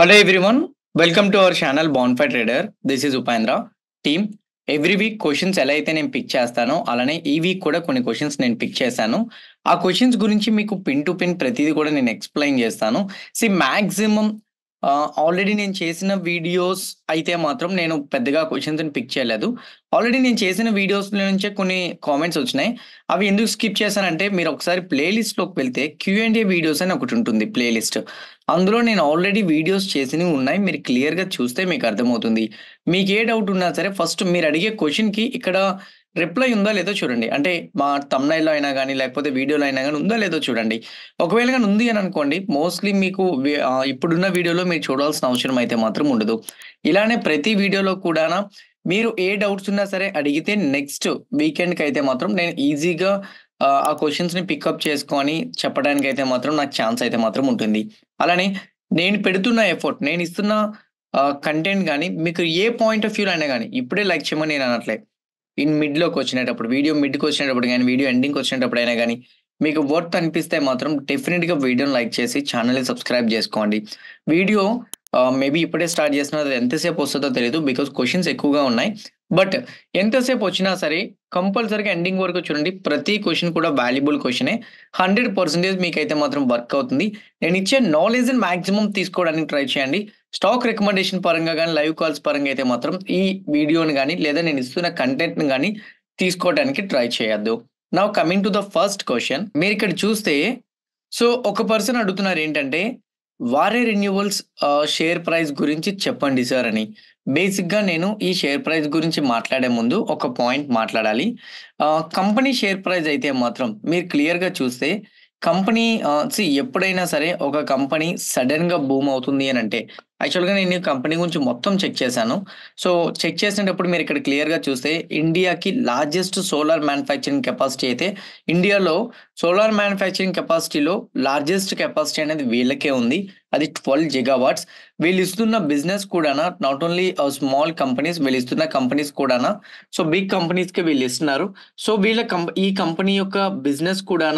Hello everyone, welcome to our channel Bonfire Trader. This is Upendra team every week questions ఎలా అయితే నేను pick చేస్తానో అలానే ఈ వీక్ కూడా కొన్ని క్వశ్చన్స్ నేను పిక్ చేశాను ఆ క్వశ్చన్స్ గురించి మీకు పిన్ టు పిన్ ప్రతిదీ కూడా నేను ఎక్స్ప్లెయిన్ చేస్తాను సి మ్యాక్సిమం ఆల్రెడీ నేను చేసిన వీడియోస్ అయితే మాత్రం నేను పెద్దగా క్వశ్చన్స్ పిక్ చేయలేదు ఆల్రెడీ నేను చేసిన వీడియోస్ నుంచే కొన్ని కామెంట్స్ వచ్చినాయి అవి ఎందుకు స్కిప్ చేశానంటే మీరు ఒకసారి ప్లేలిస్ట్లోకి వెళ్తే క్యూ అండ్ ఏ వీడియోస్ అని ఒకటి ఉంటుంది ప్లేలిస్ట్ అందులో నేను ఆల్రెడీ వీడియోస్ చేసినవి ఉన్నాయి మీరు క్లియర్గా చూస్తే మీకు అర్థమవుతుంది మీకు ఏ డౌట్ ఉన్నా సరే ఫస్ట్ మీరు అడిగే క్వశ్చన్కి ఇక్కడ రిప్లై ఉందా లేదో చూడండి అంటే మా తమ్నైల్లో అయినా కానీ లేకపోతే వీడియోలో అయినా కానీ ఉందా లేదో చూడండి ఒకవేళ కానీ ఉంది అని అనుకోండి మోస్ట్లీ మీకు ఇప్పుడున్న వీడియోలో మీరు చూడాల్సిన అవసరం అయితే మాత్రం ఉండదు ఇలానే ప్రతి వీడియోలో కూడా మీరు ఏ డౌట్స్ ఉన్నా సరే అడిగితే నెక్స్ట్ వీకెండ్కి అయితే మాత్రం నేను ఈజీగా ఆ ని పికప్ చేసుకొని చెప్పడానికి అయితే మాత్రం నాకు ఛాన్స్ అయితే మాత్రం ఉంటుంది. అలానే నేను పెడుతున్న ఎఫర్ట్, నేను ఇస్తున్న కంటెంట్ కానీ మీకు ఏ పాయింట్ ఆఫ్ వ్యూలో అయినా కానీ ఇప్పుడే లైక్ చేయమని నేను అనట్లే ఇన్ వచ్చినప్పుడు వీడియో వచ్చినప్పుడు కానీ వీడియో వచ్చినప్పుడు అయినా కానీ మీకు వర్త్ అనిపిస్తే మాత్రం డెఫినిట్‌గా వీడియోని లైక్ చేసి ఛానెల్‌ని సబ్‌స్క్రైబ్ చేసుకోండి. వీడియో మేబీ ఇప్పుడే స్టార్ట్ చేసినా అది ఎంతసేపు వస్తుందో తెలియదు బికాజ్ క్వశ్చన్స్ ఎక్కువగా ఉన్నాయి. బట్ ఎంతసేపు వచ్చినా సరే కంపల్సరీగా ఎండింగ్ వరకు చూడండి ప్రతి క్వశ్చన్ కూడా వాల్యుబుల్ క్వశ్చనే హండ్రెడ్ పర్సెంటేజ్ మీకు అయితే మాత్రం వర్క్ అవుతుంది నేను ఇచ్చే నాలెడ్జ్ మాక్సిమం తీసుకోవడానికి ట్రై చేయండి స్టాక్ రికమెండేషన్ పరంగా కానీ లైవ్ కాల్స్ పరంగా అయితే మాత్రం ఈ వీడియోని కానీ లేదా నేను ఇస్తున్న కంటెంట్ని కానీ తీసుకోవడానికి ట్రై చేయొద్దు నా coming to the first question మీరు ఇక్కడ చూస్తే సో ఒక పర్సన్ అడుగుతున్నారు ఏంటంటే వారే రెన్యువల్స్ షేర్ ప్రైస్ గురించి చెప్పండి సార్ అని బేసిక్గా నేను ఈ షేర్ ప్రైస్ గురించి మాట్లాడే ముందు ఒక పాయింట్ మాట్లాడాలి కంపెనీ షేర్ ప్రైస్ అయితే మాత్రం మీరు క్లియర్గా చూస్తే కంపెనీ సి ఎప్పుడైనా సరే ఒక కంపెనీ సడన్గా బూమ్ అవుతుంది అని అంటే యాక్చువల్గా నేను కంపెనీ గురించి మొత్తం చెక్ చేశాను సో చెక్ చేసినప్పుడు మీరు ఇక్కడ క్లియర్గా చూస్తే ఇండియాకి లార్జెస్ట్ సోలార్ మ్యానుఫ్యాక్చరింగ్ కెపాసిటీ అయితే ఇండియాలో సోలార్ మ్యానుఫ్యాక్చరింగ్ కెపాసిటీలో లార్జెస్ట్ కెపాసిటీ అనేది వీళ్ళకే ఉంది అది ట్వెల్వ్ జిగావాట్స్ వీళ్ళు ఇస్తున్న బిజినెస్ కూడా నాట్ ఓన్లీ స్మాల్ కంపెనీస్ వీళ్ళు ఇస్తున్న కంపెనీస్ కూడా సో బిగ్ కంపెనీస్కి వీళ్ళు ఇస్తున్నారు సో వీళ్ళ ఈ కంపెనీ యొక్క బిజినెస్ కూడా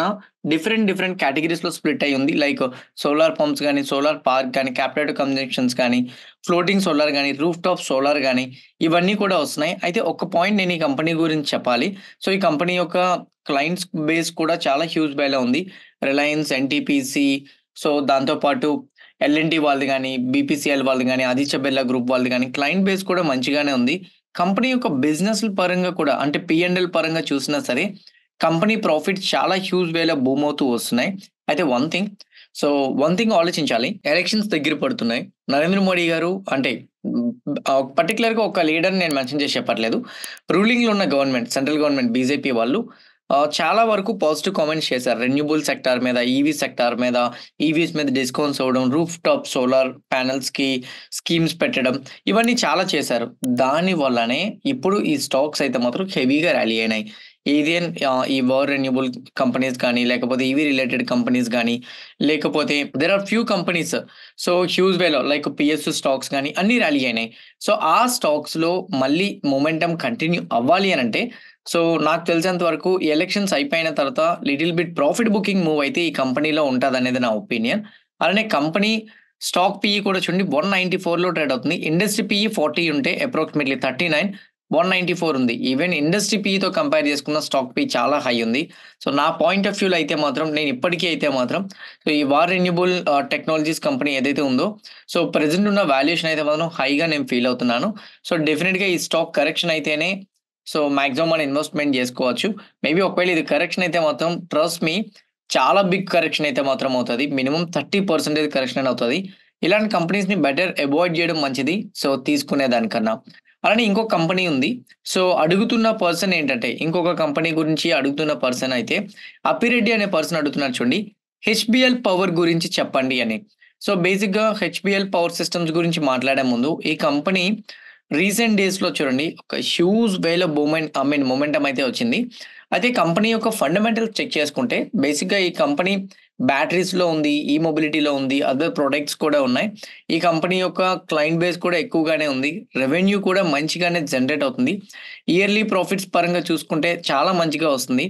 డిఫరెంట్ డిఫరెంట్ కేటగిరీస్లో స్ప్లిట్ అయి ఉంది లైక్ సోలార్ పంప్స్ కానీ సోలార్ పార్క్ కానీ క్యాపిటల్ కన్జెక్షన్ స్టేషన్స్ కానీ ఫ్లోటింగ్ సోలార్ కానీ రూఫ్ టాప్ సోలార్ కానీ ఇవన్నీ కూడా వస్తున్నాయి అయితే ఒక పాయింట్ నేను ఈ కంపెనీ గురించి చెప్పాలి సో ఈ కంపెనీ యొక్క క్లయింట్స్ బేస్ కూడా చాలా హ్యూజ్ బైలో ఉంది రిలయన్స్ ఎన్టీపీసీ సో దాంతోపాటు ఎల్ఎన్టీ వాళ్ళది కానీ బీపీసీఎల్ వాళ్ళది కానీ ఆదిత్య బిర్లా గ్రూప్ వాళ్ళది కానీ క్లయింట్ బేస్ కూడా మంచిగానే ఉంది కంపెనీ యొక్క బిజినెస్ పరంగా కూడా అంటే పిఎన్ఎల్ పరంగా చూసినా సరే కంపెనీ ప్రాఫిట్ చాలా హ్యూజ్ వేలో బూమ్ అవుతూ వస్తున్నాయి అయితే one thing so one thing ఆలోచించాలి ఎలక్షన్స్ దగ్గర పడుతున్నాయి నరేంద్ర మోడీ గారు అంటే పర్టికులర్గా ఒక లీడర్ నేను మెన్షన్ చేసి చెప్పట్లేదు రూలింగ్లో ఉన్న గవర్నమెంట్ సెంట్రల్ గవర్నమెంట్ బీజేపీ వాళ్ళు చాలా వరకు పాజిటివ్ కామెంట్స్ చేశారు రెన్యూబుల్ సెక్టార్ మీద ఈవీ e సెక్టార్ మీద ఈవీస్ e మీద డిస్కౌంట్స్ అవ్వడం రూఫ్ టాప్ సోలార్ ప్యానెల్స్కి స్కీమ్స్ పెట్టడం ఇవన్నీ చాలా చేశారు దాని వల్లనే ఇప్పుడు ఈ స్టాక్స్ అయితే మాత్రం హెవీగా ర్యాలీ అయినాయి ఏదే ఈ పవర్ రెన్యూబుల్ కంపెనీస్ కానీ లేకపోతే ఈవీ రిలేటెడ్ కంపెనీస్ కానీ లేకపోతే there are few companies so huge వేలో లైక్ పిఎస్ స్టాక్స్ కానీ అన్ని ర్యాలీ అయినాయి సో ఆ స్టాక్స్ లో మళ్ళీ మొమెంటం కంటిన్యూ అవ్వాలి అని అంటే సో నాకు తెలిసినంత వరకు ఎలక్షన్స్ అయిపోయిన తర్వాత little bit profit booking move అయితే ఈ కంపెనీలో ఉంటుంది అనేది నా ఒపీనియన్ అలానే కంపెనీ స్టాక్ పిఈ కూడా చూడండి వన్ నైన్టీ ఫోర్లో ట్రేడ్ అవుతుంది ఇండస్ట్రీ పిఈ ఫార్టీ ఉంటే approximately thirty nine one ninety four ఉంది ఈవెన్ ఇండస్ట్రీ పీతో కంపేర్ చేసుకున్న స్టాక్ పీ చాలా హై ఉంది సో నా పాయింట్ ఆఫ్ వ్యూలో అయితే మాత్రం నేను ఇప్పటికీ అయితే మాత్రం సో ఈ వార్ రెన్యూబుల్ టెక్నాలజీస్ కంపెనీ ఏదైతే ఉందో సో ప్రజెంట్ ఉన్న వాల్యుయేషన్ అయితే మాత్రం హైగా నేను ఫీల్ అవుతున్నాను సో డెఫినెట్గా ఈ స్టాక్ కరెక్షన్ అయితేనే సో మాక్సిమం మనం ఇన్వెస్ట్మెంట్ చేసుకోవచ్చు మేబీ ఒకవేళ ఇది కరెక్షన్ అయితే మాత్రం ట్రస్ట్ మీ చాలా బిగ్ కరెక్షన్ అయితే మాత్రం అవుతుంది మినిమం థర్టీ పర్సెంటేజ్ కరెక్షన్ అవుతుంది ఇలాంటి కంపెనీస్ని బెటర్ అవాయిడ్ చేయడం మంచిది సో తీసుకునే దానికన్నా అలానే ఇంకొక కంపెనీ ఉంది సో అడుగుతున్న పర్సన్ ఏంటంటే ఇంకొక కంపెనీ గురించి అడుగుతున్న పర్సన్ అయితే అప్పిరెడ్డి అనే పర్సన్ అడుగుతున్నారు చూడండి హెచ్బిఎల్ పవర్ గురించి చెప్పండి అని సో బేసిక్గా హెచ్బిఎల్ పవర్ సిస్టమ్స్ గురించి మాట్లాడే ముందు ఈ కంపెనీ రీసెంట్ డేస్లో చూడండి ఒక హ్యూజ్ వేలో మూమెంట్ ఐ మీన్ మూమెంటం అయితే వచ్చింది అయితే కంపెనీ యొక్క ఫండమెంటల్స్ చెక్ చేసుకుంటే బేసిక్గా ఈ కంపెనీ బ్యాటరీస్లో ఉంది ఈ మొబిలిటీలో ఉంది అదర్ ప్రొడక్ట్స్ కూడా ఉన్నాయి ఈ కంపెనీ యొక్క క్లయింట్ బేస్ కూడా ఎక్కువగానే ఉంది రెవెన్యూ కూడా మంచిగానే జనరేట్ అవుతుంది ఇయర్లీ ప్రాఫిట్స్ పరంగా చూసుకుంటే చాలా మంచిగా వస్తుంది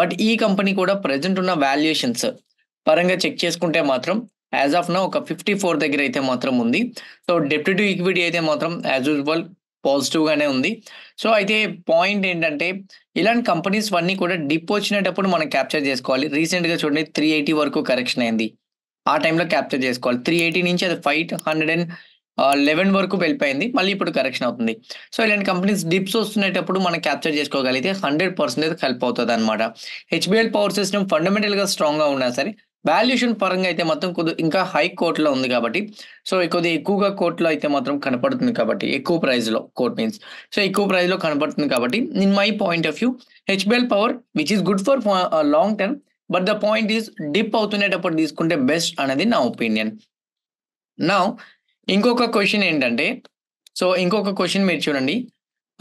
బట్ ఈ కంపెనీ కూడా ప్రజెంట్ ఉన్న వాల్యుయేషన్స్ పరంగా చెక్ చేసుకుంటే మాత్రం యాజ్ ఆఫ్ నా ఒక ఫిఫ్టీ ఫోర్ దగ్గర అయితే మాత్రం ఉంది సో డెప్ట్ టు ఈక్విటీ అయితే మాత్రం యాజ్ యూజువల్ పాజిటివ్గానే ఉంది సో అయితే పాయింట్ ఏంటంటే ఇలాంటి కంపెనీస్ అన్నీ కూడా డిప్ వచ్చినప్పుడు మనం క్యాప్చర్ చేసుకోవాలి రీసెంట్గా చూడండి త్రీ ఎయిటీ వరకు కరెక్షన్ అయింది ఆ టైంలో క్యాప్చర్ చేసుకోవాలి త్రీ ఎయిటీ నుంచి అది ఫైవ్ హండ్రెడ్ అండ్ లెవెన్ వరకు వెళ్ళిపోయింది మళ్ళీ ఇప్పుడు కరెక్షన్ అవుతుంది సో ఇలాంటి కంపెనీస్ డిప్స్ వస్తున్నప్పుడు మనం క్యాప్చర్ చేసుకోగలిగితే హండ్రెడ్ పర్సెంట్ అయితే హెల్ప్ అవుతుంది అనమాట హెచ్బిఎల్ పవర్ సిస్టమ్ ఫండమెంటల్గా స్ట్రాంగ్గా ఉన్నా సరే వాల్యుయేషన్ పరంగా అయితే మాత్రం కొద్ది ఇంకా హై కోర్టులో ఉంది కాబట్టి సో కొద్ది ఎక్కువగా కోర్టులో అయితే మాత్రం కనపడుతుంది కాబట్టి ఎక్కువ ప్రైజ్లో కోర్ట్ మీన్స్ సో ఎక్కువ ప్రైజ్లో కనపడుతుంది కాబట్టి in my point of view HBL power which is good for long term but the point is dip అవుతుండేటప్పుడు తీసుకుంటే బెస్ట్ అనేది నా ఒపీనియన్ నా ఇంకొక క్వశ్చన్ ఏంటంటే సో ఇంకొక క్వశ్చన్ మీరు చూడండి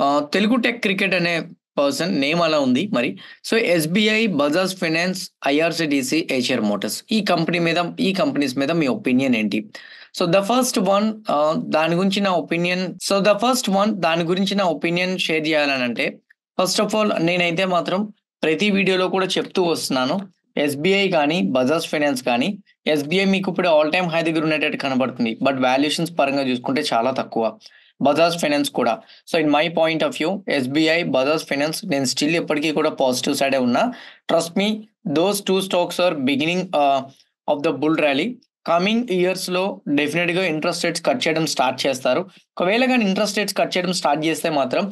uh, తెలుగు టెక్ క్రికెట్ అనే పర్సన్ నేమ్ అలా ఉంది మరి so SBI Bajaj finance IRCTC Eicher motors ఈ కంపెనీ మీద ఈ కంపెనీస్ మీద మీ ఒపీనియన్ ఏంటి సో ద ఫస్ట్ వన్ దాని గురించి నా opinion so the first one దాని గురించి నా ఒపీనియన్ షేర్ చేయాలని అంటే ఫస్ట్ ఆఫ్ ఆల్ నేనైతే మాత్రం ప్రతి వీడియోలో కూడా చెప్తూ వస్తున్నాను ఎస్బీఐ కానీ బజాజ్ ఫైనాన్స్ కానీ ఎస్బీఐ మీకు ఇప్పుడు ఆల్ టైమ్ హై దగ్గర ఉన్నట్టు కనబడుతుంది బట్ వాల్యుయేషన్స్ పరంగా చూసుకుంటే చాలా తక్కువ బజాజ్ ఫైనాన్స్ కూడా so in my point of view SBI Bajaj finance నేను స్టిల్ ఎప్పటికీ కూడా పాజిటివ్ సైడే ఉన్నా trust me those two stocks are beginning of the bull rally coming years లో డెఫినెట్ గా ఇంట్రెస్ట్ రేట్స్ కట్ చేయడం స్టార్ట్ చేస్తారు ఒకవేళ కానీ ఇంట్రెస్ట్ రేట్స్ కట్ చేయడం స్టార్ట్ చేస్తే మాత్రం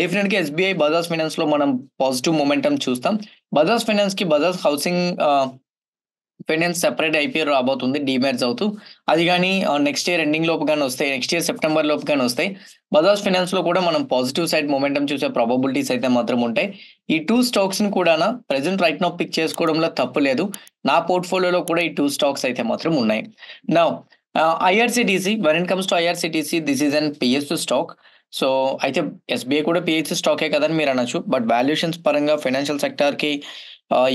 డెఫినెట్ గా ఎస్బీఐ బజాజ్ ఫైనాన్స్ లో మనం పాజిటివ్ మూమెంటం చూస్తాం బజాజ్ ఫైనాన్స్ కి Bajaj housing independence separate IPL రాబోతుంది డిమ్యాట్స్ అవుతూ అది కానీ నెక్స్ట్ ఇయర్ ఎండింగ్ లోపు కానీ వస్తాయి నెక్స్ట్ ఇయర్ సెప్టెంబర్ లోపు కానీ వస్తాయి బజాజ్ ఫైనాన్స్ లో కూడా మనం పాజిటివ్ సైడ్ మూమెంటం చూసే ప్రాబబిలిటీస్ అయితే మాత్రం ఉంటాయి ఈ టూ స్టాక్స్ ని కూడా ప్రెసెంట్ రైట్ నో పిక్ చేసుకోవడంలో తప్పు లేదు నా పోర్ట్ఫోలియోలో కూడా ఈ టూ స్టాక్స్ అయితే మాత్రం ఉన్నాయి నా IRCTC when it comes to IRCTC this is an PS stock so అయితే ఎస్బీఐ కూడా పిహెచ్ స్టాకే కదని మీరు అనొచ్చు బట్ వాల్యుయేషన్స్ పరంగా ఫైనాన్షియల్ సెక్టార్కి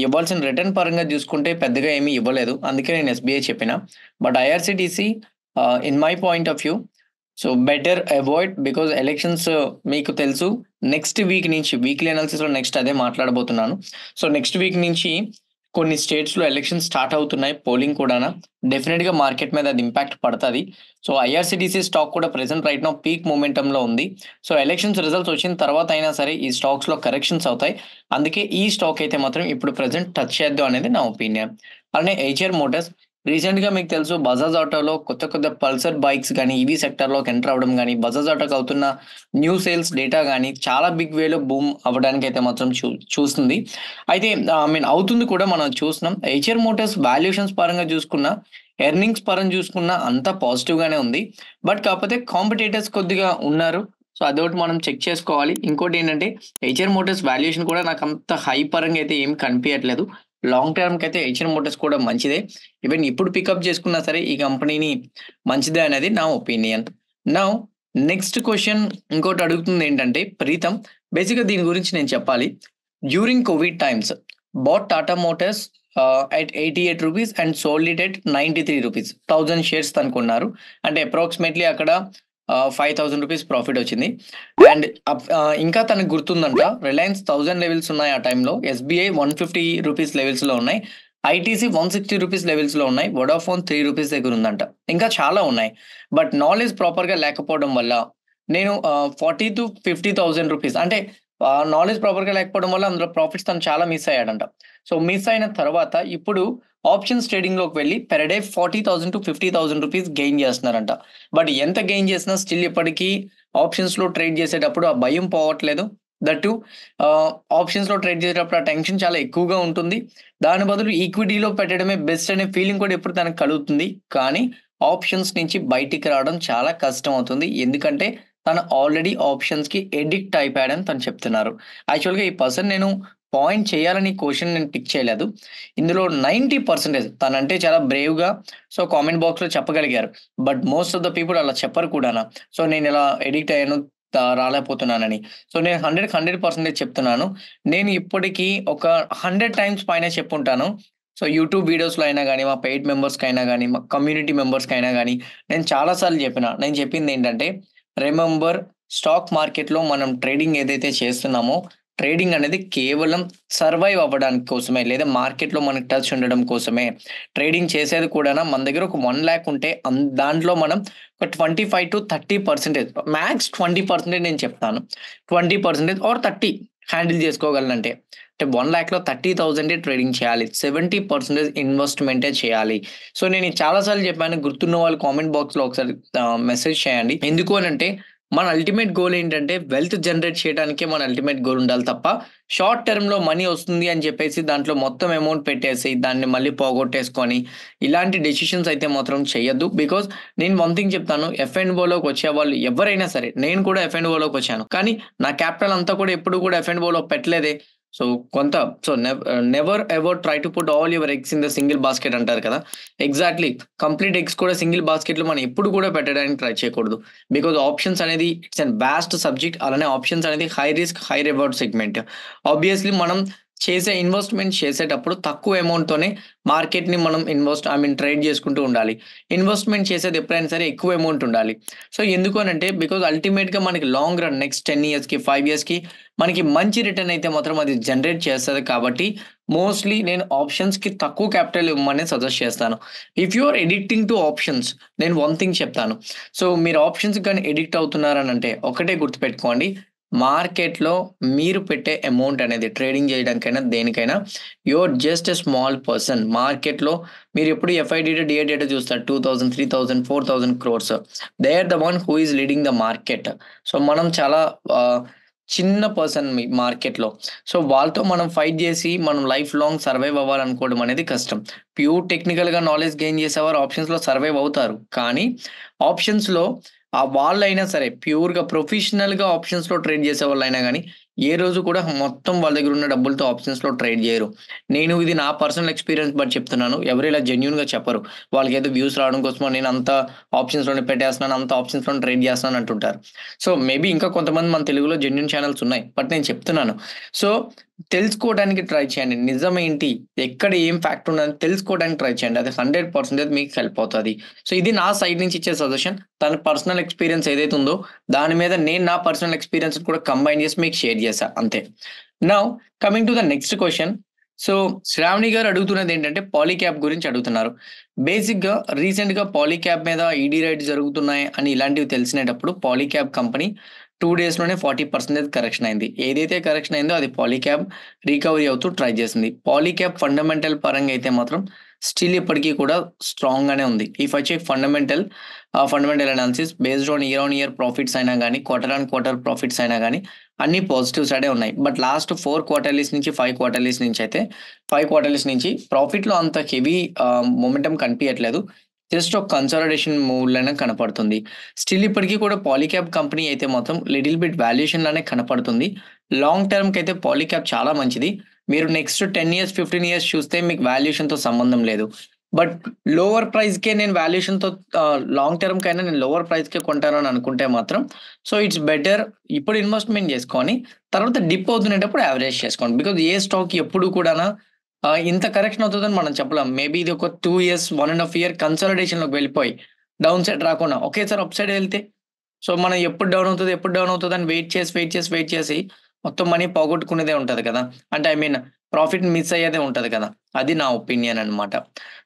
ఇవ్వాల్సిన రిటర్న్ పరంగా చూసుకుంటే పెద్దగా ఏమీ ఇవ్వలేదు అందుకే నేను ఎస్బీఐ చెప్పిన but IRCTC in my point of view so better avoid because elections మీకు తెలుసు నెక్స్ట్ వీక్ నుంచి వీక్లీ అనాలిసిస్లో నెక్స్ట్ అదే మాట్లాడబోతున్నాను సో నెక్స్ట్ వీక్ నుంచి కొన్ని స్టేట్స్లో ఎలక్షన్ స్టార్ట్ అవుతున్నాయి పోలింగ్ డెఫినెట్ డెఫినెట్గా మార్కెట్ మీద అది ఇంపాక్ట్ పడుతుంది సో ఐఆర్సిటీసీ స్టాక్ కూడా ప్రెసెంట్ రైట్ నా పీక్ మూమెంటంలో ఉంది సో ఎలక్షన్స్ రిజల్ట్స్ వచ్చిన తర్వాత అయినా సరే ఈ స్టాక్స్లో కరెక్షన్స్ అవుతాయి అందుకే ఈ స్టాక్ అయితే మాత్రం ఇప్పుడు ప్రెసెంట్ టచ్ చేద్దాం అనేది నా ఒపీనియన్ అలానే హెచ్ఆర్ మోటార్స్ రీసెంట్ గా మీకు తెలుసు బజాజ్ ఆటోలో కొత్త కొత్త పల్సర్ బైక్స్ కానీ ఈవీ e సెక్టర్ లోకి ఎంటర్ అవడం కానీ బజాజ్ ఆటోకి అవుతున్న న్యూ సేల్స్ డేటా కానీ చాలా బిగ్ వేలో బూమ్ అవ్వడానికి అయితే మాత్రం చూ చూస్తుంది అయితే ఐ మీన్ అవుతుంది కూడా మనం చూస్తున్నాం హెచ్ఆర్ మోటార్స్ వాల్యుయేషన్స్ పరంగా చూసుకున్నా ఎర్నింగ్స్ పరంగా చూసుకున్నా అంతా పాజిటివ్ గానే ఉంది బట్ కాకపోతే కాంపిటేటర్స్ కొద్దిగా ఉన్నారు సో అదొకటి మనం చెక్ చేసుకోవాలి ఇంకోటి ఏంటంటే హెచ్ఆర్ మోటార్స్ వాల్యుయేషన్ కూడా నాకు అంత హై పరంగా అయితే ఏం కనిపించట్లేదు లాంగ్ టర్మ్కి అయితే ఎయిషన్ మోటార్స్ కూడా మంచిదే ఈవెన్ ఇప్పుడు పికప్ చేసుకున్నా సరే ఈ కంపెనీని మంచిదే అనేది నా ఒపీనియన్ నా నెక్స్ట్ క్వశ్చన్ ఇంకోటి అడుగుతుంది ఏంటంటే ప్రీతం బేసిక్గా దీని గురించి నేను చెప్పాలి during Covid times bought Tata motors at eighty eight rupees and sold it at ninety three rupees thousand shares అనుకున్నారు అంటే అప్రాక్సిమేట్లీ అక్కడ ఫైవ్ థౌసండ్ రూపీస్ ప్రాఫిట్ వచ్చింది అండ్ ఇంకా తనకు గుర్తుందంట రిలయన్స్ థౌసండ్ లెవెల్స్ ఉన్నాయి ఆ టైంలో SBI one fifty rupees levels లో ఉన్నాయి ITC one sixty rupees levels లో ఉన్నాయి వడాఫోన్ త్రీ రూపీస్ దగ్గర ఉందంట ఇంకా చాలా ఉన్నాయి బట్ నాలెడ్జ్ ప్రాపర్ గా లేకపోవడం వల్ల నేను forty to fifty thousand rupees అంటే నాలెడ్జ్ ప్రాపర్గా లేకపోవడం వల్ల అందులో ప్రాఫిట్స్ తను చాలా మిస్ అయ్యాడంట సో మిస్ అయిన తర్వాత ఇప్పుడు ఆప్షన్స్ ట్రేడింగ్ లోకి వెళ్ళి per day forty thousand to fifty thousand rupees gain చేస్తున్నారంట బట్ ఎంత గెయిన్ చేసినా స్టిల్ ఇప్పటికీ ఆప్షన్స్ లో ట్రేడ్ చేసేటప్పుడు ఆ భయం పోవట్లేదు దట్టు ఆప్షన్స్ లో ట్రేడ్ చేసేటప్పుడు ఆ టెన్షన్ చాలా ఎక్కువగా ఉంటుంది దాని బదులు ఈక్విటీలో పెట్టడమే బెస్ట్ అనే ఫీలింగ్ కూడా ఎప్పుడు తనకు కలుగుతుంది కానీ ఆప్షన్స్ నుంచి బయటికి రావడం చాలా కష్టం అవుతుంది ఎందుకంటే తను ఆల్రెడీ ఆప్షన్స్ కి ఎడిక్ట్ అయిపోయాడని తను చెప్తున్నారు యాక్చువల్గా ఈ పర్సన్ నేను పాయింట్ చేయాలని క్వశ్చన్ నేను పిక్ చేయలేదు ఇందులో నైంటీ పర్సెంటేజ్ తనంటే చాలా బ్రేవ్గా సో కామెంట్ బాక్స్లో చెప్పగలిగారు but most of the people అలా చెప్పరు కూడానా సో నేను ఇలా ఎడిక్ట్ అయ్యాను రాలేకపోతున్నానని సో నేను హండ్రెడ్ హండ్రెడ్ పర్సెంటేజ్ చెప్తున్నాను నేను ఇప్పటికీ ఒక హండ్రెడ్ టైమ్స్ పైన చెప్పుంటాను సో యూట్యూబ్ వీడియోస్లో అయినా కానీ మా పెయిడ్ మెంబర్స్కి అయినా కానీ మా కమ్యూనిటీ మెంబర్స్కి అయినా కానీ నేను చాలాసార్లు చెప్పిన నేను చెప్పింది ఏంటంటే రిమెంబర్ స్టాక్ మార్కెట్లో మనం ట్రేడింగ్ ఏదైతే చేస్తున్నామో ట్రేడింగ్ అనేది కేవలం సర్వైవ్ అవ్వడానికి కోసమే లేదా మార్కెట్లో మనకు టచ్ ఉండడం కోసమే ట్రేడింగ్ చేసేది కూడా మన దగ్గర ఒక వన్ ల్యాక్ ఉంటే దాంట్లో మనం ఒక twenty five to thirty percentage max twenty percentage నేను చెప్తాను twenty percentage or thirty handle చేసుకోగలనంటే అంటే వన్ ల్యాక్లో థర్టీ థౌజండే ట్రేడింగ్ చేయాలి సెవెంటీ పర్సెంటేజ్ ఇన్వెస్ట్మెంటే చేయాలి సో నేను చాలాసార్లు చెప్పాను గుర్తున్న వాళ్ళు కామెంట్ బాక్స్లో ఒకసారి మెసేజ్ చేయండి ఎందుకు అని అంటే మన అల్టిమేట్ గోల్ ఏంటంటే వెల్త్ జనరేట్ చేయడానికే మన అల్టిమేట్ గోల్ ఉండాలి తప్ప షార్ట్ టర్మ్లో మనీ వస్తుంది అని చెప్పేసి దాంట్లో మొత్తం అమౌంట్ పెట్టేసి దాన్ని మళ్ళీ పోగొట్టేసుకొని ఇలాంటి డెసిషన్స్ అయితే మాత్రం చేయొద్దు బికాజ్ నేను వన్ థింగ్ చెప్తాను ఎఫ్ఎన్ఓలోకి బోలోకి వచ్చే వాళ్ళు ఎవరైనా సరే నేను కూడా ఎఫ్ఎన్ఓలోకి బోలోకి వచ్చాను కానీ నా క్యాపిటల్ అంతా కూడా ఎప్పుడు కూడా ఎఫ్ బోలో పెట్టలేదే సో కొంత so never ever try to put all your eggs in the single basket అంటారు కదా ఎగ్జాక్ట్లీ కంప్లీట్ ఎగ్స్ కూడా సింగిల్ బాస్కెట్ లో మనం ఎప్పుడు కూడా పెట్టడానికి ట్రై చేయకూడదు బికాజ్ ఆప్షన్స్ అనేది ఇట్స్ అండ్ వ్యాస్ట్ సబ్జెక్ట్ అలానే ఆప్షన్స్ అనేది high risk high reward segment obviously మనం చేసే ఇన్వెస్ట్మెంట్ చేసేటప్పుడు తక్కువ అమౌంట్తోనే మార్కెట్ని మనం ఇన్వెస్ట్ ఐ మీన్ ట్రేడ్ చేసుకుంటూ ఉండాలి ఇన్వెస్ట్మెంట్ చేసేది ఎప్పుడైనా సరే ఎక్కువ అమౌంట్ ఉండాలి సో ఎందుకు అంటే బికాజ్ అల్టిమేట్గా మనకి లాంగ్ రన్ నెక్స్ట్ టెన్ ఇయర్స్కి ఫైవ్ ఇయర్స్కి మనకి మంచి రిటర్న్ అయితే మాత్రం అది జనరేట్ చేస్తుంది కాబట్టి మోస్ట్లీ నేను ఆప్షన్స్కి తక్కువ క్యాపిటల్ ఇవ్వమని సజెస్ట్ చేస్తాను if you are addicting to options నేను వన్ థింగ్ చెప్తాను సో మీరు ఆప్షన్స్ కానీ ఎడిక్ట్ అవుతున్నారనంటే ఒకటే గుర్తుపెట్టుకోండి మార్కెట్లో మీరు పెట్టే అమౌంట్ అనేది ట్రేడింగ్ చేయడానికైనా దేనికైనా your just a small person మార్కెట్లో మీరు ఎప్పుడు ఎఫ్ఐడి డిఏ డేటా చూస్తారు two thousand three thousand four thousand crores they are the one who is leading the market so మనం చాలా చిన్న పర్సన్ మార్కెట్లో సో వాళ్ళతో మనం ఫైట్ చేసి మనం లైఫ్ లాంగ్ సర్వైవ్ అవ్వాలనుకోవడం అనేది కష్టం ప్యూర్ టెక్నికల్గా నాలెడ్జ్ గెయిన్ చేసేవారు ఆప్షన్స్లో సర్వైవ్ అవుతారు కానీ ఆప్షన్స్లో ఆ వాళ్ళు అయినా సరే ప్యూర్గా ప్రొఫెషనల్గా ఆప్షన్స్లో ట్రేడ్ చేసే వాళ్ళు అయినా కానీ ఏ రోజు కూడా మొత్తం వాళ్ళ దగ్గర ఉన్న డబ్బులతో ఆప్షన్స్లో ట్రేడ్ చేయరు నేను ఇది నా పర్సనల్ ఎక్స్పీరియన్స్ బట్ చెప్తున్నాను ఎవరు ఇలా జెన్యున్గా చెప్పరు వాళ్ళకి ఏదో వ్యూస్ రావడం కోసమో నేను అంత ఆప్షన్స్లోనే పెట్టేస్తున్నాను అంత ఆప్షన్స్లోనే ట్రేడ్ చేస్తున్నాను అంటుంటారు సో మేబీ ఇంకా కొంతమంది మన తెలుగులో జెన్యున్ ఛానల్స్ ఉన్నాయి బట్ నేను చెప్తున్నాను సో తెలుసుకోవడానికి ట్రై చేయండి నిజమేంటి ఎక్కడ ఏం ఫ్యాక్ట్ ఉందని తెలుసుకోవడానికి ట్రై చేయండి అది హండ్రెడ్ పర్సెంటేజ్ మీకు హెల్ప్ అవుతుంది సో ఇది నా సైడ్ నుంచి ఇచ్చే సజెషన్ తన పర్సనల్ ఎక్స్పీరియన్స్ ఏదైతే ఉందో దాని మీద నేను నా పర్సనల్ ఎక్స్పీరియన్స్ కూడా కంబైన్ చేసి మీకు షేర్ చేశా అంతే now coming to the next question so Sravani garu అడుగుతున్నది ఏంటంటే పాలీక్యాప్ గురించి అడుగుతున్నారు బేసిక్ గా రీసెంట్ గా పాలీక్యాప్ మీద ఈడీ రైడ్ జరుగుతున్నాయి అని ఇలాంటివి తెలిసినప్పుడు పాలీక్యాప్ కంపెనీ టూ డేస్లోనే ఫార్టీ పర్సెంటేజ్ కరెక్షన్ అయింది ఏదైతే కరెక్షన్ అయిందో అది పాలీక్యాబ్ రికవరీ అవుతూ ట్రై చేసింది పాలీక్యాబ్ ఫండమెంటల్ పరంగా అయితే మాత్రం స్టిల్ ఇప్పటికీ కూడా స్ట్రాంగ్గానే ఉంది if I check fundamental fundamental analysis based on year on year profits అయినా కానీ క్వార్టర్ ఆన్ క్వార్టర్ ప్రాఫిట్స్ అయినా కానీ అన్ని పాజిటివ్ సైడే ఉన్నాయి బట్ లాస్ట్ ఫోర్ క్వార్టర్లీస్ నుంచి ఫైవ్ క్వార్టర్లీస్ నుంచి అయితే ఫైవ్ క్వార్టర్లీస్ నుంచి ప్రాఫిట్లో అంత హెవీ మొమెంటం కనిపించట్లేదు జస్ట్ ఒక కన్సాలిడేషన్ మూవ్ లానే కనపడుతుంది స్టిల్ ఇప్పటికీ కూడా పాలిక్యాప్ కంపెనీ అయితే మాత్రం లిటిల్ బిట్ వాల్యుయేషన్ లానే కనపడుతుంది లాంగ్ టర్మ్ కి అయితే పాలిక్యాప్ చాలా మంచిది మీరు next ten years fifteen years చూస్తే మీకు వాల్యుయేషన్ తో సంబంధం లేదు బట్ లోవర్ ప్రైస్ కే నేను వాల్యుయేషన్ తో లాంగ్ టర్మ్ కైనా నేను లోవర్ ప్రైస్ కే కొంటాను అని అనుకుంటే మాత్రం సో ఇట్స్ బెటర్ ఇప్పుడు ఇన్వెస్ట్మెంట్ చేసుకొని తర్వాత డిప్ అవుతున్నప్పుడు యావరేజ్ చేసుకోండి బికాజ్ ఏ స్టాక్ ఎప్పుడు కూడా ఇంత కరెక్షన్ అవుతుందని మనం చెప్పలేం మేబీ ఇది ఒక two years one and half year consultation లోకి వెళ్ళిపోయి డౌన్ సైడ్ రాకుండా ఒకేసారి అప్ సైడ్ వెళ్తే సో మనం ఎప్పుడు డౌన్ అవుతుంది ఎప్పుడు డౌన్ అవుతుంది అని వెయిట్ చేసి వెయిట్ చేసి వెయిట్ చేసి మొత్తం మనీ పోగొట్టుకునేదే ఉంటుంది కదా అంటే ఐ మీన్ ప్రాఫిట్ మిస్ అయ్యేదే ఉంటుంది కదా అది నా ఒపీనియన్ అనమాట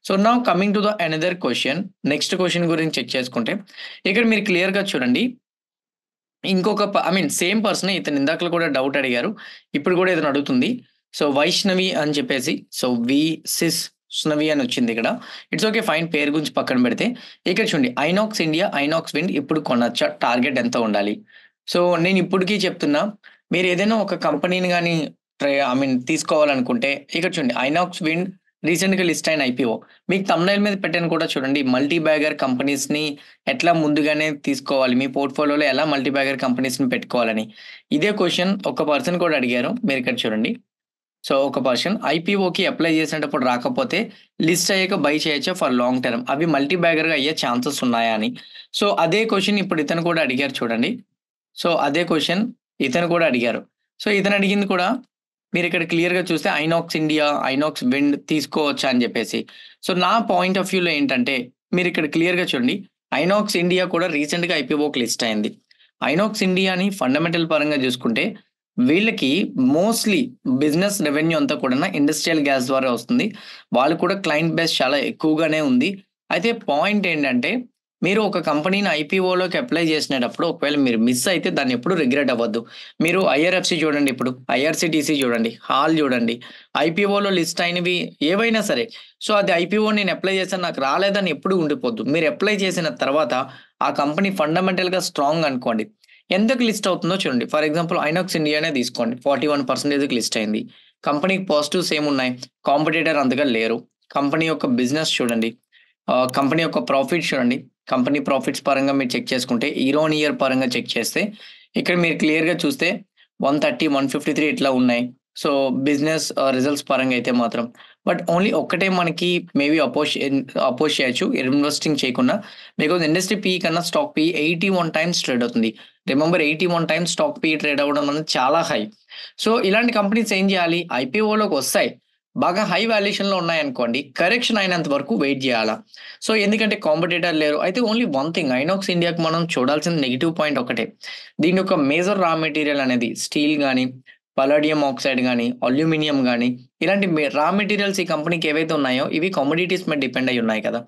సో నా coming to the another question next question గురించి చెక్ చేసుకుంటే ఇక్కడ మీరు క్లియర్గా చూడండి ఇంకొక ఐ మీన్ సేమ్ పర్సన్ ఇతను ఇందాకలు కూడా డౌట్ అడిగారు ఇప్పుడు కూడా ఇతను అడుగుతుంది సో వైష్ణవి అని చెప్పేసి సో వి సిస్ సునవి అని వచ్చింది ఇక్కడ ఇట్స్ ఓకే ఫైన్ పేరు గురించి పక్కన పెడితే ఇక్కడ చూడండి ఐనాక్స్ ఇండియా ఐనాక్స్ విండ్ ఇప్పుడు కొనొచ్చా టార్గెట్ ఎంత ఉండాలి సో నేను ఇప్పటికీ చెప్తున్నా మీరు ఏదైనా ఒక కంపెనీని కానీ ట్రై ఐ మీన్ తీసుకోవాలనుకుంటే ఇక్కడ చూడండి ఐనాక్స్ విండ్ రీసెంట్గా లిస్ట్ అయిన ఐపీఓ మీకు తమ్నైల్ మీద పెట్టాను కూడా చూడండి మల్టీ బ్యాగర్ కంపెనీస్ని ఎట్లా ముందుగానే తీసుకోవాలి మీ పోర్ట్ఫోలియోలో ఎలా మల్టీ బ్యాగర్ కంపెనీస్ని పెట్టుకోవాలని ఇదే క్వశ్చన్ ఒక పర్సన్ కూడా అడిగారు మీరు ఇక్కడ చూడండి సో ఒక పర్సన్ ఐపీఓకి అప్లై చేసేటప్పుడు రాకపోతే లిస్ట్ అయ్యాక బై చేయొచ్చా ఫర్ లాంగ్ టర్మ్ అవి మల్టీ గా అయ్యే ఛాన్సెస్ ఉన్నాయా అని సో అదే క్వశ్చన్ ఇప్పుడు ఇతను కూడా అడిగారు చూడండి సో అదే క్వశ్చన్ ఇతను కూడా అడిగారు సో ఇతను అడిగింది కూడా మీరు ఇక్కడ క్లియర్గా చూస్తే ఐనాక్స్ ఇండియా ఐనాక్స్ విండ్ తీసుకోవచ్చా అని చెప్పేసి సో నా పాయింట్ ఆఫ్ వ్యూలో ఏంటంటే మీరు ఇక్కడ క్లియర్గా చూడండి ఐనాక్స్ ఇండియా కూడా రీసెంట్గా ఐపీఓకి లిస్ట్ అయింది ఐనాక్స్ ఇండియాని ఫండమెంటల్ పరంగా చూసుకుంటే వీళ్ళకి మోస్ట్లీ బిజినెస్ రెవెన్యూ అంతా కూడా ఇండస్ట్రియల్ గ్యాస్ ద్వారా వస్తుంది వాళ్ళు కూడా క్లయింట్ బేస్ చాలా ఎక్కువగానే ఉంది అయితే పాయింట్ ఏంటంటే మీరు ఒక కంపెనీని ఐపీఓలోకి అప్లై చేసినప్పుడు ఒకవేళ మీరు మిస్ అయితే దాన్ని ఎప్పుడు రిగ్రెట్ అవ్వద్దు మీరు ఐఆర్ఎఫ్సి చూడండి ఇప్పుడు ఐఆర్సిటీసీ చూడండి హాల్ చూడండి ఐపీఓలో లిస్ట్ అయినవి ఏవైనా సరే సో అది ఐపీఓ నేను అప్లై చేసాను నాకు రాలేదని ఎప్పుడు ఉండిపోద్దు మీరు అప్లై చేసిన తర్వాత ఆ కంపెనీ ఫండమెంటల్గా స్ట్రాంగ్ అనుకోండి ఎందుకు లిస్ట్ అవుతుందో చూడండి ఫర్ ఎగ్జాంపుల్ ఐనాక్స్ ఇండియానే తీసుకోండి ఫార్టీ వన్ పర్సెంటేజ్కి లిస్ట్ అయింది కంపెనీకి పాజిటివ్స్ ఏమున్నాయి కాంపిటేటర్ అంతగా లేరు కంపెనీ యొక్క బిజినెస్ చూడండి కంపెనీ యొక్క ప్రాఫిట్ చూడండి కంపెనీ ప్రాఫిట్స్ పరంగా మీరు చెక్ చేసుకుంటే ఇయర్ ఆన్ ఇయర్ పరంగా చెక్ చేస్తే ఇక్కడ మీరు క్లియర్గా చూస్తే one thirty one fifty three ఇట్లా ఉన్నాయి సో బిజినెస్ రిజల్ట్స్ పరంగా అయితే మాత్రం బట్ ఓన్లీ ఒక్కటే మనకి మేబీ అపోజ్ అపోజ్ చేయొచ్చు ఇన్వెస్టింగ్ చేయకుండా బికాజ్ ఇండస్ట్రీ పీ కన్నా stock P eighty one times trade అవుతుంది remember eighty one times stock P trade అవ్వడం అనేది చాలా హై సో ఇలాంటి కంపెనీస్ ఏం చేయాలి ఐపీఓలోకి వస్తాయి బాగా హై వాల్యుయేషన్లో ఉన్నాయనుకోండి కరెక్షన్ అయినంత వరకు వెయిట్ చేయాలా సో ఎందుకంటే కాంపిటేటర్ లేరు అయితే ఓన్లీ వన్ థింగ్ ఐనాక్స్ ఇండియాకి మనం చూడాల్సిన నెగిటివ్ పాయింట్ ఒకటే దీని యొక్క మేజర్ రా మెటీరియల్ అనేది స్టీల్ కానీ పలాడియం ఆక్సైడ్ కానీ అల్యూమినియం కానీ ఇలాంటి రా మెటీరియల్స్ ఈ కంపెనీకి ఏవైతే ఉన్నాయో ఇవి కమోడిటీస్ మీద డిపెండ్ అయి ఉన్నాయి కదా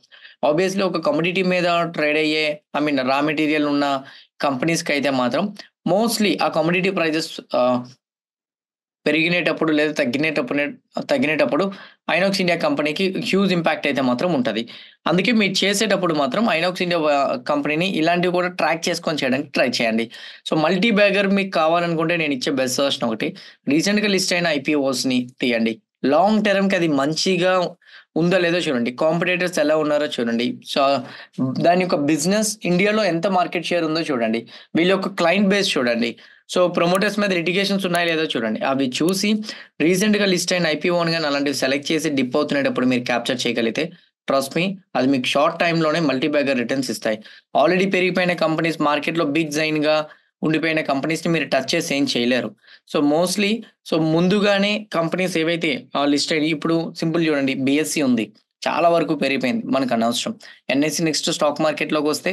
ఆబ్వియస్లీ ఒక కమోడిటీ మీద ట్రేడ్ అయ్యే ఐ మీన్ రా మెటీరియల్ ఉన్న కంపెనీస్కి అయితే మాత్రం మోస్ట్లీ ఆ కమోడిటీ ప్రైజెస్ పెరిగినప్పుడు లేదా తగ్గినేటప్పుడు తగ్గినేటప్పుడు ఐనాక్స్ ఇండియా కంపెనీకి హ్యూజ్ ఇంపాక్ట్ అయితే మాత్రం ఉంటుంది అందుకే మీరు చేసేటప్పుడు మాత్రం ఐనాక్స్ ఇండియా కంపెనీని ఇలాంటివి కూడా ట్రాక్ చేసుకొని చేయడానికి ట్రై చేయండి సో మల్టీ బ్యాగర్ మీకు కావాలనుకుంటే నేను ఇచ్చే బెస్ట్ సజెషన్ ఒకటి రీసెంట్గా లిస్ట్ అయిన ఐపీఓస్ని తీయండి లాంగ్ టర్మ్కి అది మంచిగా ఉందో లేదో చూడండి కాంపిటేటర్స్ ఎలా ఉన్నారో చూడండి సో దాని యొక్క బిజినెస్ ఇండియాలో ఎంత మార్కెట్ షేర్ ఉందో చూడండి వీళ్ళ యొక్క క్లయింట్ బేస్ చూడండి సో ప్రమోటర్స్ మీద లిటిగేషన్స్ ఉన్నాయో లేదో చూడండి అవి చూసి రీసెంట్గా లిస్ట్ అయిన ఐపీఓన్ కానీ అలాంటివి సెలెక్ట్ చేసి డిప్ అవుతున్నప్పుడు మీరు క్యాప్చర్ చేయగలిగితే ట్రస్ట్ మీ అది మీకు షార్ట్ టైంలోనే మల్టీబ్యాగర్ రిటర్న్స్ ఇస్తాయి ఆల్రెడీ పెరిగిపోయిన కంపెనీస్ మార్కెట్లో బిగ్ జైన్గా ఉండిపోయిన కంపెనీస్ని మీరు టచ్ చేసి ఏం చేయలేరు సో మోస్ట్లీ సో ముందుగానే కంపెనీస్ ఏవైతే లిస్ట్ అయ్యి ఇప్పుడు సింపుల్ చూడండి బిఎస్సి ఉంది చాలా వరకు పెరిగిపోయింది మనకు అనవసరం ఎన్ఎస్సి నెక్స్ట్ స్టాక్ మార్కెట్లోకి వస్తే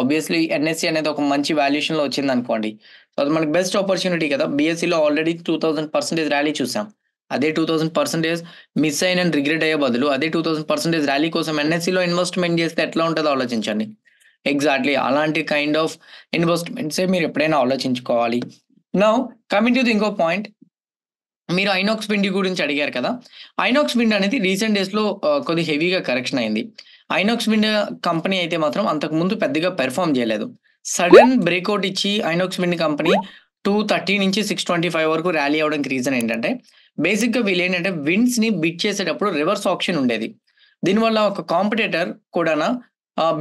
ఆబ్వియస్లీ ఎన్ఎస్సి అనేది ఒక మంచి వాల్యుయేషన్లో వచ్చింది అనుకోండి సో అది మనకి బెస్ట్ ఆపర్చునిటీ కదా బీఎస్సీలో already two thousand percentage rally చూసాం అదే టూ థౌసండ్ పర్సెంటేజ్ మిస్ అయిన రిగ్రెట్ అయ్యే బదులు అదే టూ థౌసండ్ పర్సెంటేజ్ ర్యాలీ కోసం ఎన్ఎస్సీలో ఇన్వెస్ట్మెంట్ చేస్తే ఎట్లా ఉంటుందో ఆలోచించండి ఎగ్జాక్ట్లీ అలాంటి కైండ్ ఆఫ్ ఇన్వెస్ట్మెంట్సే మీరు ఎప్పుడైనా ఆలోచించుకోవాలి నౌ కమింగ్ టు ది ఇంకో పాయింట్ మీరు ఐనాక్స్ పిండి గురించి అడిగారు కదా ఐనాక్స్ పిండి అనేది రీసెంట్ డేస్లో కొద్ది హెవీగా కరెక్షన్ అయింది ఐనాక్స్ పిండి కంపెనీ అయితే మాత్రం అంతకు ముందు పెద్దగా పెర్ఫామ్ చేయలేదు సడన్ బ్రేక్అవుట్ ఇచ్చి ఐనాక్స్ పిండి కంపెనీ టూ థర్టీ నుంచి సిక్స్ ట్వంటీ ఫైవ్ వరకు ర్యాలీ అవడానికి రీజన్ ఏంటంటే బేసిక్గా వీళ్ళు ఏంటంటే విన్స్ ని బిట్ చేసేటప్పుడు రివర్స్ ఆప్షన్ ఉండేది దీనివల్ల ఒక కాంపిటేటర్ కూడా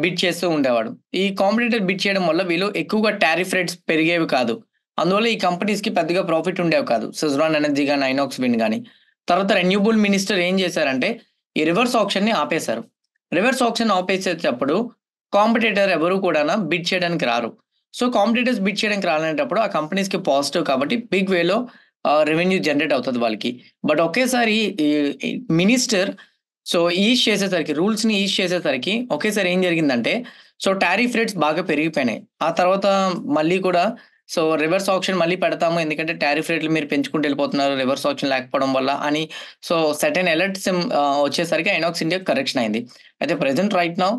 బిట్ చేస్తూ ఉండేవాడు ఈ కాంపిటేటర్ బిట్ చేయడం వల్ల వీళ్ళు ఎక్కువగా టారిఫ్ రేట్స్ పెరిగేవి కాదు అందువల్ల ఈ కంపెనీస్కి పెద్దగా ప్రాఫిట్ ఉండేవి కాదు సుజ్రాన్ ఎనర్జీ కానీ ఐనాక్స్ విన్ కానీ తర్వాత రెన్యూబుల్ మినిస్టర్ ఏం చేశారంటే ఈ రివర్స్ ఆప్షన్ని ఆపేశారు రివర్స్ ఆప్షన్ ఆపేసేటప్పుడు కాంపిటేటర్ ఎవరు కూడా బిడ్ చేయడానికి రారు సో కాంపిటేటర్స్ బిడ్ చేయడానికి రాలనేటప్పుడు ఆ కంపెనీస్కి పాజిటివ్ కాబట్టి బిగ్ వేలో రెవెన్యూ జనరేట్ అవుతుంది వాళ్ళకి బట్ ఒకేసారి మినిస్టర్ సో ఈజ్ చేసేసరికి రూల్స్ని ఈజ్ చేసేసరికి ఒకేసారి ఏం జరిగిందంటే సో టారిఫ్ రేట్స్ బాగా పెరిగిపోయినాయి ఆ తర్వాత మళ్ళీ కూడా సో రివర్స్ ఆప్షన్ మళ్ళీ పెడతాము ఎందుకంటే టారిఫ్ రేట్లు మీరు పెంచుకుంటూ వెళ్ళిపోతున్నారు రివర్స్ ఆప్షన్ లేకపోవడం వల్ల అని సో సెటన్ ఎలర్ట్స్ సిమ్ వచ్చేసరికి ఐనాక్స్ ఇండియా కరెక్షన్ అయింది అయితే ప్రెసెంట్ రైట్ నౌ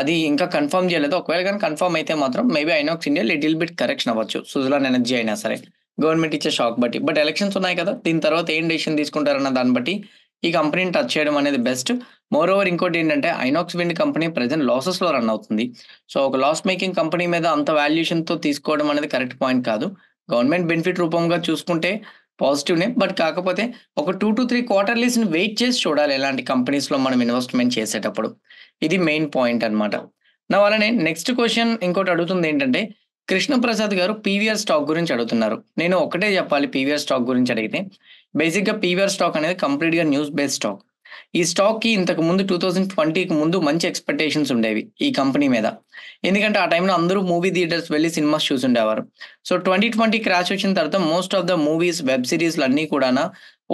అది ఇంకా కన్ఫర్మ్ చేయలేదు ఒకవేళ కానీ కన్ఫర్మ్ అయితే మాత్రం maybe Inox India little bit correction అవ్వచ్చు సుజలాన్ ఎనర్జీ అయినా సరే గవర్నమెంట్ ఇచ్చే షాక్ బట్టి బట్ ఎలక్షన్స్ ఉన్నాయి కదా దీని తర్వాత ఏం డెసిషన్ తీసుకుంటారన్న దాన్ని బట్టి ఈ కంపెనీని టచ్ చేయడం అనేది బెస్ట్ మోర్ ఓవర్ ఇంకోటి ఏంటంటే Inox Wind company present losses లో రన్ అవుతుంది సో ఒక లాస్ మేకింగ్ కంపెనీ మీద అంత వాల్యుయేషన్ తో తీసుకోవడం అనేది కరెక్ట్ పాయింట్ కాదు గవర్నమెంట్ బెనిఫిట్ రూపంగా చూసుకుంటే పాజిటివ్నే బట్ కాకపోతే ఒక టూ టు త్రీ క్వార్టర్లీస్ని వెయిట్ చేసి చూడాలి ఇలాంటి కంపెనీస్లో మనం ఇన్వెస్ట్మెంట్ చేసేటప్పుడు ఇది మెయిన్ పాయింట్ అనమాట నా వలనే నెక్స్ట్ క్వశ్చన్ ఇంకోటి అడుగుతుంది ఏంటంటే కృష్ణప్రసాద్ గారు పీవీఆర్ స్టాక్ గురించి అడుగుతున్నారు నేను ఒకటే చెప్పాలి పీవీఆర్ స్టాక్ గురించి అడిగితే బేసిక్గా పీవీఆర్ స్టాక్ అనేది కంప్లీట్గా న్యూస్ బేస్డ్ స్టాక్ ఈ స్టాక్కి ఇంతకు ముందు టూ థౌజండ్ ట్వంటీకి ముందు మంచి ఎక్స్పెక్టేషన్స్ ఉండేవి ఈ కంపెనీ మీద ఎందుకంటే ఆ టైంలో అందరూ మూవీ థియేటర్స్ వెళ్ళి సినిమాస్ చూసుండేవారు సో ట్వంటీ ట్వంటీ క్రాష్ వచ్చిన తర్వాత most of the movies web సిరీస్లు అన్నీ కూడా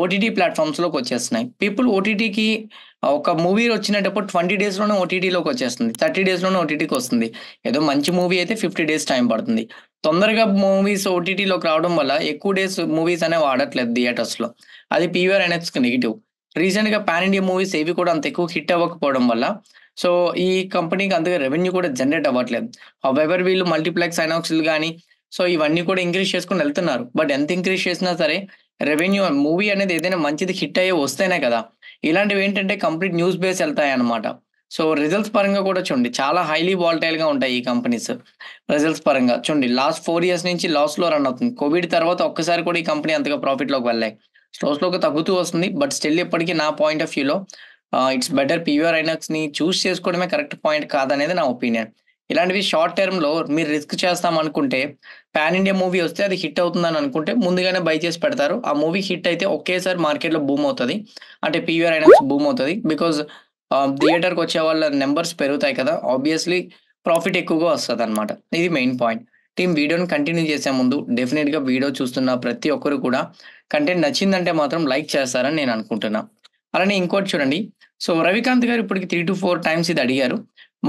ఓటీటీ ప్లాట్ఫామ్స్లోకి వచ్చేస్తున్నాయి పీపుల్ ఓటీటీకి ఒక మూవీ వచ్చినప్పుడు ట్వంటీ డేస్లోనే ఓటీటీలోకి వచ్చేస్తుంది థర్టీ డేస్లోనే ఓటీటీకి వస్తుంది ఏదో మంచి మూవీ అయితే ఫిఫ్టీ డేస్ టైం పడుతుంది తొందరగా మూవీస్ ఓటీటీలోకి రావడం వల్ల ఎక్కువ డేస్ మూవీస్ అనేవి వాడట్లేదు థియేటర్స్లో అది పీవీఆర్ ఎన్ఎక్స్కి నెగిటివ్ రీసెంట్గా పాన్ ఇండియా మూవీస్ ఏవి కూడా అంత ఎక్కువ హిట్ అవ్వకపోవడం వల్ల సో ఈ కంపెనీకి అంతగా రెవెన్యూ కూడా జనరేట్ అవ్వట్లేదు హవెవర్ వీళ్ళు మల్టీప్లెక్స్ ఐనాక్స్లు కానీ సో ఇవన్నీ కూడా ఇంక్రీజ్ చేసుకుని వెళ్తున్నారు బట్ ఎంత ఇంక్రీజ్ చేసినా సరే రెవెన్యూ మూవీ అనేది ఏదైనా మంచిది హిట్ అయ్యే వస్తేనే కదా ఇలాంటివి ఏంటంటే కంప్లీట్ న్యూస్ బేస్ వెళ్తాయి అనమాట సో రిజల్ట్స్ పరంగా కూడా చూడండి చాలా హైలీ గా ఉంటాయి ఈ కంపెనీస్ రిజల్ట్స్ పరంగా చూడండి లాస్ట్ ఫోర్ ఇయర్స్ నుంచి లో రన్ అవుతుంది కోవిడ్ తర్వాత ఒక్కసారి కూడా ఈ కంపెనీ అంతగా ప్రాఫిట్ లోకి వెళ్ళాయి లోకి తగ్గుతూ వస్తుంది బట్ స్టిల్ ఇప్పటికీ నా పాయింట్ ఆఫ్ వ్యూలో ఇట్స్ బెటర్ పీవీఆర్ ని చూస్ చేసుకోవడమే కరెక్ట్ పాయింట్ కాదనేది నా ఒపీనియన్ ఇలాంటివి షార్ట్ టర్మ్ లో మీరు రిస్క్ చేస్తాం అనుకుంటే పాన్ ఇండియా మూవీ వస్తే అది హిట్ అవుతుందని అనుకుంటే ముందుగానే బై చేసి పెడతారు ఆ మూవీ హిట్ అయితే ఒకేసారి మార్కెట్లో బూమ్ అవుతుంది అంటే పీవీఆర్ ఐనాక్స్ బూమ్ అవుతుంది బికాస్ థియేటర్కి వచ్చే వాళ్ళ నెంబర్స్ పెరుగుతాయి కదా ఆబ్వియస్లీ ప్రాఫిట్ ఎక్కువగా వస్తుంది అనమాట ఇది మెయిన్ పాయింట్ టీం వీడియోని కంటిన్యూ చేసే ముందు డెఫినెట్గా వీడియో చూస్తున్న ప్రతి ఒక్కరు కూడా కంటెంట్ నచ్చిందంటే మాత్రం లైక్ చేస్తారని నేను అనుకుంటున్నా అలానే ఇంకోటి చూడండి సో రవికాంత్ గారు ఇప్పటికి త్రీ టు ఫోర్ టైమ్స్ ఇది అడిగారు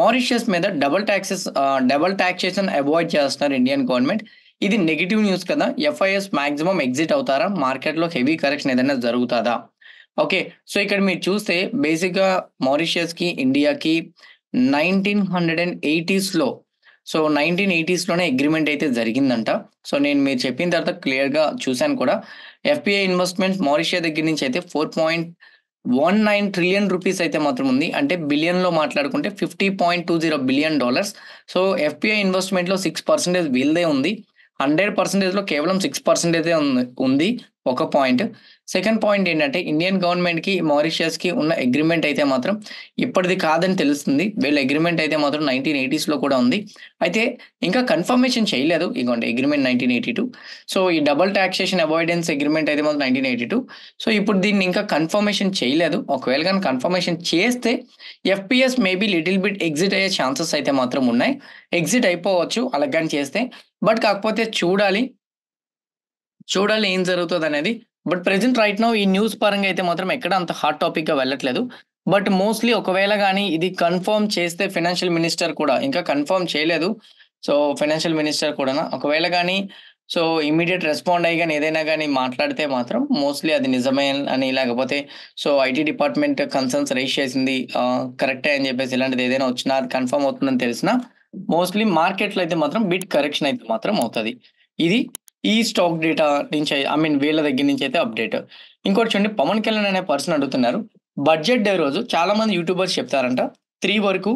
మారిషియస్ మీద double taxes double taxation avoid చేస్తున్నారు ఇండియన్ గవర్నమెంట్ ఇది నెగిటివ్ న్యూస్ కదా ఎఫ్ఐఎస్ మాక్సిమం ఎగ్జిట్ అవుతారా మార్కెట్లో హెవీ కరెక్షన్ ఏదైనా జరుగుతుందా ఓకే సో ఇక్కడ మీరు చూస్తే బేసిక్గా మారిషియస్కి ఇండియాకి నైన్టీన్ హండ్రెడ్ అండ్ ఎయిటీస్లో సో నైన్టీన్ ఎయిటీస్లోనే అగ్రిమెంట్ అయితే జరిగిందంట సో నేను మీరు చెప్పిన తర్వాత క్లియర్గా చూశాను కూడా ఎఫ్పిఐ ఇన్వెస్ట్మెంట్ మారిషియా దగ్గర నుంచి అయితే four point one nine trillion rupees అయితే మాత్రం ఉంది అంటే బిలియన్లో మాట్లాడుకుంటే fifty point two zero billion dollars so FPI ఇన్వెస్ట్మెంట్లో సిక్స్ పర్సెంటేజ్ వీల్దే ఉంది హండ్రెడ్ పర్సెంటేజ్లో కేవలం సిక్స్ పర్సెంటేజ్ ఉంది ఒక పాయింట్ సెకండ్ పాయింట్ ఏంటంటే ఇండియన్ గవర్నమెంట్కి మారిషియస్కి ఉన్న అగ్రిమెంట్ అయితే మాత్రం ఇప్పటిది కాదని తెలుస్తుంది వీళ్ళ అగ్రిమెంట్ అయితే మాత్రం నైన్టీన్ ఎయిటీస్లో కూడా ఉంది అయితే ఇంకా కన్ఫర్మేషన్ చేయలేదు ఇగోండి agreement nineteen eighty two so ఈ డబల్ టాక్సేషన్ అవాయిడెన్స్ అగ్రిమెంట్ అయితే మాత్రం నైన్టీన్ ఎయిటీ టూ సో ఇప్పుడు దీన్ని ఇంకా కన్ఫర్మేషన్ చేయలేదు ఒకవేళ కానీ కన్ఫర్మేషన్ చేస్తే FPIs maybe little bit exit అయ్యే ఛాన్సెస్ అయితే మాత్రం ఉన్నాయి ఎగ్జిట్ అయిపోవచ్చు కానీ చేస్తే బట్ కాకపోతే చూడాలి చూడాలి ఏం జరుగుతుంది అనేది బట్ ప్రెసెంట్ రైట్ నో ఈ న్యూస్ పరంగా అయితే మాత్రం ఎక్కడ అంత హాట్ టాపిక్గా వెళ్ళట్లేదు బట్ మోస్ట్లీ ఒకవేళ కానీ ఇది కన్ఫర్మ్ చేస్తే ఫైనాన్షియల్ మినిస్టర్ కూడా ఇంకా కన్ఫర్మ్ చేయలేదు సో ఫైనాన్షియల్ మినిస్టర్ కూడా ఒకవేళ కానీ సో ఇమీడియట్ రెస్పాండ్ అయ్యి కానీ ఏదైనా కానీ మాట్లాడితే మాత్రం మోస్ట్లీ అది నిజమే అని లేకపోతే so IT department concerns raise చేసింది కరెక్టే అని చెప్పేసి ఇలాంటిది ఏదైనా వచ్చినా కన్ఫర్మ్ అవుతుందని తెలిసిన మోస్ట్లీ మార్కెట్లో అయితే మాత్రం బిట్ కరెక్షన్ అయితే మాత్రం అవుతుంది ఇది ఈ స్టాక్ డేటా నుంచి ఐ మీన్ వీళ్ళ దగ్గర నుంచి అయితే అప్డేట్ ఇంకోటి చూడండి పవన్ కళ్యాణ్ అనే పర్సన్ అడుగుతున్నారు బడ్జెట్ డే రోజు చాలా మంది యూట్యూబర్స్ చెప్తారంట త్రీ వరకు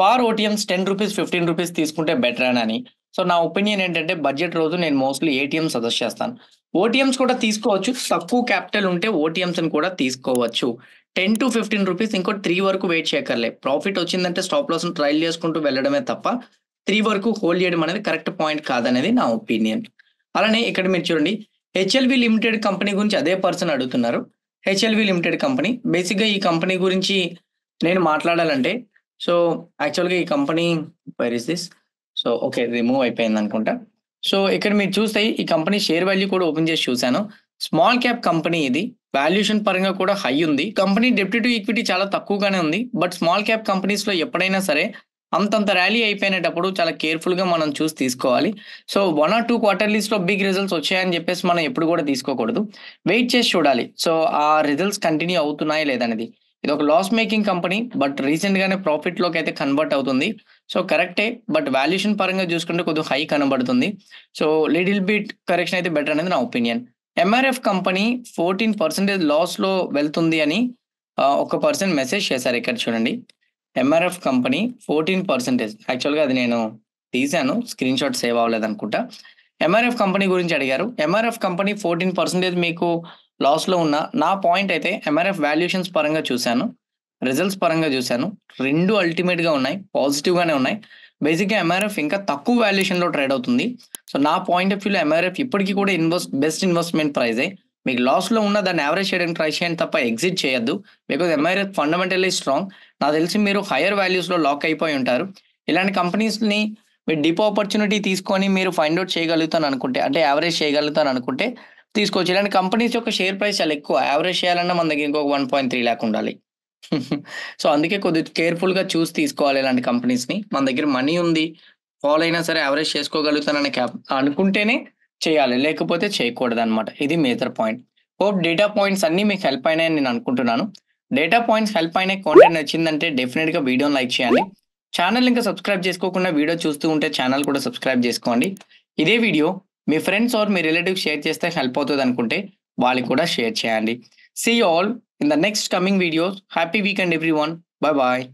for OTMs ten rupees fifteen rupees తీసుకుంటే బెటర్ అని సో నా ఒపీనియన్ ఏంటంటే బడ్జెట్ రోజు నేను మోస్ట్లీ ఏటీఎం సజెస్ట్ చేస్తాను ఓటీఎంస్ కూడా తీసుకోవచ్చు తక్కువ క్యాపిటల్ ఉంటే ఓటీఎంస్ కూడా తీసుకోవచ్చు టెన్ టు ఫిఫ్టీన్ రూపీస్ ఇంకో త్రీ వరకు వెయిట్ చేయక్కర్లే ప్రాఫిట్ వచ్చిందంటే స్టాప్ లాస్ ట్రైల్ చేసుకుంటూ వెళ్ళడమే తప్ప త్రీ వరకు హోల్డ్ చేయడం అనేది కరెక్ట్ పాయింట్ కాదనేది నా ఒపీనియన్ అలానే ఇక్కడ మీరు చూడండి హెచ్ఎల్వి లిమిటెడ్ కంపెనీ గురించి అదే పర్సన్ అడుగుతున్నారు హెచ్ఎల్వి లిమిటెడ్ కంపెనీ బేసిక్గా ఈ కంపెనీ గురించి నేను మాట్లాడాలంటే సో యాక్చువల్గా ఈ company wire is this so okay remove అయిపోయింది అనుకుంటా సో ఇక్కడ మీరు చూస్తే ఈ కంపెనీ షేర్ వాల్యూ కూడా ఓపెన్ చేసి చూశాను స్మాల్ క్యాప్ కంపెనీ ఇది వాల్యూషన్ పరంగా కూడా హై ఉంది కంపెనీ డెప్ట్ టు ఈక్విటీ చాలా తక్కువగానే ఉంది బట్ స్మాల్ క్యాప్ కంపెనీస్ లో ఎప్పుడైనా సరే అంతంత ర్యాలీ అయిపోయినప్పుడు చాలా కేర్ఫుల్గా మనం చూసి తీసుకోవాలి సో వన్ ఆర్ టూ క్వార్టర్లీస్లో బిగ్ రిజల్ట్స్ వచ్చాయని చెప్పేసి మనం ఎప్పుడు కూడా తీసుకోకూడదు వెయిట్ చేసి చూడాలి సో ఆ రిజల్ట్స్ కంటిన్యూ అవుతున్నాయి లేదనేది ఇది ఒక loss making company but recent గానే ప్రాఫిట్ లోకి అయితే కన్వర్ట్ అవుతుంది సో కరెక్టే బట్ వాల్యుయేషన్ పరంగా చూసుకుంటే కొద్దిగా హై కనబడుతుంది సో లిటిల్ బిట్ కరెక్షన్ అయితే బెటర్ అనేది నా opinion MRF company fourteen percentage loss లో వెళ్తుంది అని ఒక పర్సన్ మెసేజ్ చేశారు ఇక్కడ చూడండి ఎంఆర్ఎఫ్ కంపెనీ ఫోర్టీన్ పర్సెంటేజ్ యాక్చువల్గా అది నేను తీశాను స్క్రీన్ షాట్ సేవ్ అవ్వలేదు అనుకుంటా ఎంఆర్ఎఫ్ కంపెనీ గురించి అడిగారు ఎంఆర్ఎఫ్ కంపెనీ ఫోర్టీన్ పర్సెంటేజ్ మీకు లాస్లో ఉన్న నా పాయింట్ అయితే ఎంఆర్ఎఫ్ వాల్యుయేషన్స్ పరంగా చూశాను రిజల్ట్స్ పరంగా చూశాను రెండు అల్టిమేట్గా ఉన్నాయి పాజిటివ్గానే ఉన్నాయి బేసిక్గా ఎంఆర్ఎఫ్ ఇంకా తక్కువ వాల్యుయేషన్లో ట్రేడ్ అవుతుంది సో నా పాయింట్ ఆఫ్ వ్యూలో ఎంఆర్ఎఫ్ ఇప్పటికీ కూడా ఇన్వెస్ట్ బెస్ట్ ఇన్వెస్ట్మెంట్ ప్రైజే మీకు లాస్లో ఉన్న దాన్ని యావరేజ్ చేయడానికి ట్రై చేయండి తప్ప ఎగ్జిట్ చేయొద్దు బికాజ్ ఎంఆర్ఎఫ్ ఫండమెంటల్లీ స్ట్రాంగ్ నాకు తెలిసి మీరు హైయర్ వాల్యూస్లో లాక్ అయిపోయి ఉంటారు ఇలాంటి కంపెనీస్ని మీరు డిపో ఆపర్చునిటీ తీసుకొని మీరు ఫైండ్ అవుట్ చేయగలుగుతాను అనుకుంటే అంటే యావరేజ్ చేయగలుగుతాను అనుకుంటే తీసుకోవచ్చు ఇలాంటి కంపెనీస్ యొక్క షేర్ ప్రైస్ చాలా ఎక్కువ యావరేజ్ చేయాలన్నా మన దగ్గర ఇంకొక వన్ పాయింట్ త్రీ ల్యాక్ ఉండాలి సో అందుకే కొద్దిగా కేర్ఫుల్గా చూసి తీసుకోవాలి ఇలాంటి కంపెనీస్ని మన దగ్గర మనీ ఉంది ఫాలో అయినా సరే యావరేజ్ చేసుకోగలుగుతానని క్యాప్ అనుకుంటేనే చేయాలి లేకపోతే చేయకూడదు అనమాట ఇది major point hope data points అన్నీ మీకు హెల్ప్ అయినాయని నేను అనుకుంటున్నాను డేటా పాయింట్స్ హెల్ప్ అయిన కాంటెంట్ నచ్చిందంటే డెఫినెట్గా వీడియోని లైక్ చేయండి ఛానల్ ఇంకా సబ్స్క్రైబ్ చేసుకోకుండా వీడియో చూస్తూ ఉంటే ఛానల్ కూడా సబ్స్క్రైబ్ చేసుకోండి ఇదే వీడియో మీ ఫ్రెండ్స్ ఆర్ మీ రిలేటివ్ షేర్ చేస్తే హెల్ప్ అవుతుంది అనుకుంటే వాళ్ళకి కూడా షేర్ చేయండి see all in the next coming videos happy weekend everyone bye bye